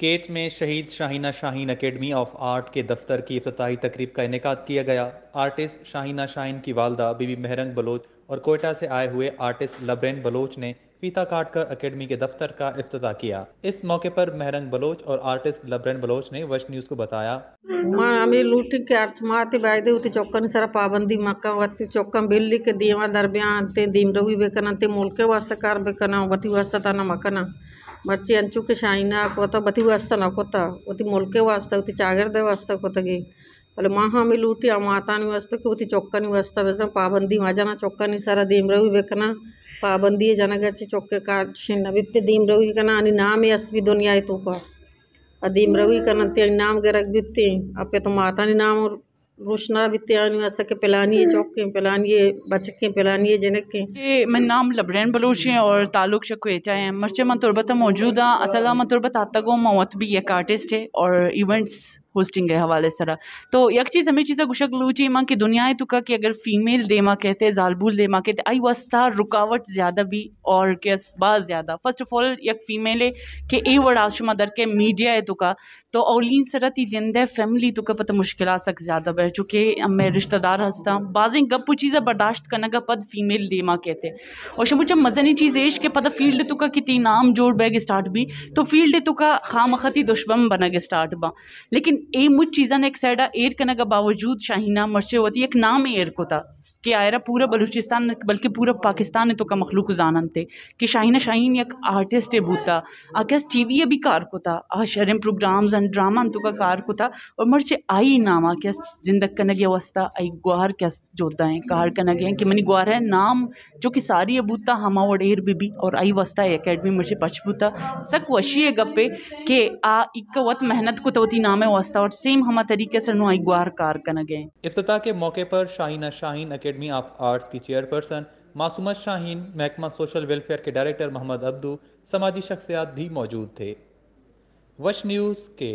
केत में शहीद Shahina Shaheen academy of art के दफ्तर की अफ्ताही तकरीब का इनका किया गया आर्टिस्ट शाहिना शाहीन की वालदा बीबी मेहरंग बलोच और कोयटा से आए हुए आर्टिस्ट लबरेन बलोच ने फीता काट कर अकेडमी के दफ्तर का अफ्ताह किया इस मौके पर मेहरंग बलोच और आर्टिस्ट लबरन बलोच ने वश न्यूज को बताया आमी के अर्थ माते बायदे उते चौकन सरा पाबंदी मक्का वती चौकन बिल्ली के दीवा दरबियान ते दीम रवि बेकना ते मुल्के वासकार बेकना वती वास्ता ताना मकना बच्चे अंचू के शाइना कोता बती वास्ता ना कोता उति मुल्के वास्ता उति चागर दे वास्ता कोतगी बोले माँ हमें लूटी माता नहीं वास्ता कि उति चौकनी वास्ता बेसा पाबंदी माजाना चौकनी सारा दीम रवि बेकना पाबंदी ಜನಗಚ್ಚಿ ಚೊಕ್ಕ ಶಿನ್ನ ಬಿತ್ತಿ ದೀಮ್ ರವಿ ಕನ ಅನಿ ನಾಮೆ ಅಸ್ವಿ ದುನಿಯಾಯ ತೂಕ ಅದೀಮ್ ರವಿ ಕನ ಅಂತಿ ನಾಮ್ ಗರಗ್ ಬಿತ್ತಿ ಅಪ್ಪೆ तो माता ने नाम और रोशना बित्यान सके पिलानी चौक के पिलानिए बचक के पिलानी जनक के मैं नाम लबरैन बलोच हैं और ताल्लुक शकुएचा है मरचे मतुरबत मौजूदा असल मतुरबत आता गो मौत भी एक आर्टिस्ट है और इवेंट्स होस्टिंग के हवाले सरा तो चीज़ हमें चीज़ें गुशक लूची माँ की दुनिया तुका तो कि अगर फीमेल दे माँ कहते जालबूल दे माँ कहते आई वस्ता रुकावट ज़्यादा भी और के बाद ज़्यादा फर्स्ट ऑफ ऑल यक फीमेल है कि ए वर्ड आशुमा दर के मीडिया है तुका तो, तो औलिन सरा ती जिंदा फैमिली तुका तो पता मुश्किल सक ज़्यादा बह अब मैं रिश्तेदार हंसता बाजें गपू चीज़ें बर्दाश्त करने का पद फीमेल दे माँ कहते और मजन मजनी चीज़ एश के पता फील्ड तुका कितनी नाम जोड़ बैग स्टार्ट भी तो फील्ड तुका खाम खती दुश्मन बना गए स्टार्ट बा लेकिन ये मुझ चीज़ा ने एक साइड एयर करने का बावजूद शाहीना मरशे वती एक नाम एयर को था कि आयरा पूरा बलूचिस्तान बल्कि पूरा पाकिस्तान तो का मखलूक जानन थे कि शाहीना शाहीन एक आर्टिस्ट है बूता आके टी वी भी कार को था आ शर्म प्रोग्राम्स एंड ड्रामा तो का कार को था और मर से आई नाम आके जिंदग कनग वस्ता आई गुहार क्या जोता है कार कनग है कि मनी गुहार है नाम जो कि सारी अबूता हम और एर बीबी और आई वस्ता है अकेडमी मर से पछबूता सक वशी है गप्पे के आ इक वत मेहनत को तो नाम है वस्ता और सेम हम तरीके से नो आई गुहार कार कनग है इफ्तः के मौके पर Shahina Shaheen academy of arts की चेयरपर्सन मासूमत शाहीन महकमा सोशल वेलफेयर के डायरेक्टर मोहम्मद अब्दू समाजी शख्सियात भी मौजूद थे वश न्यूज़ के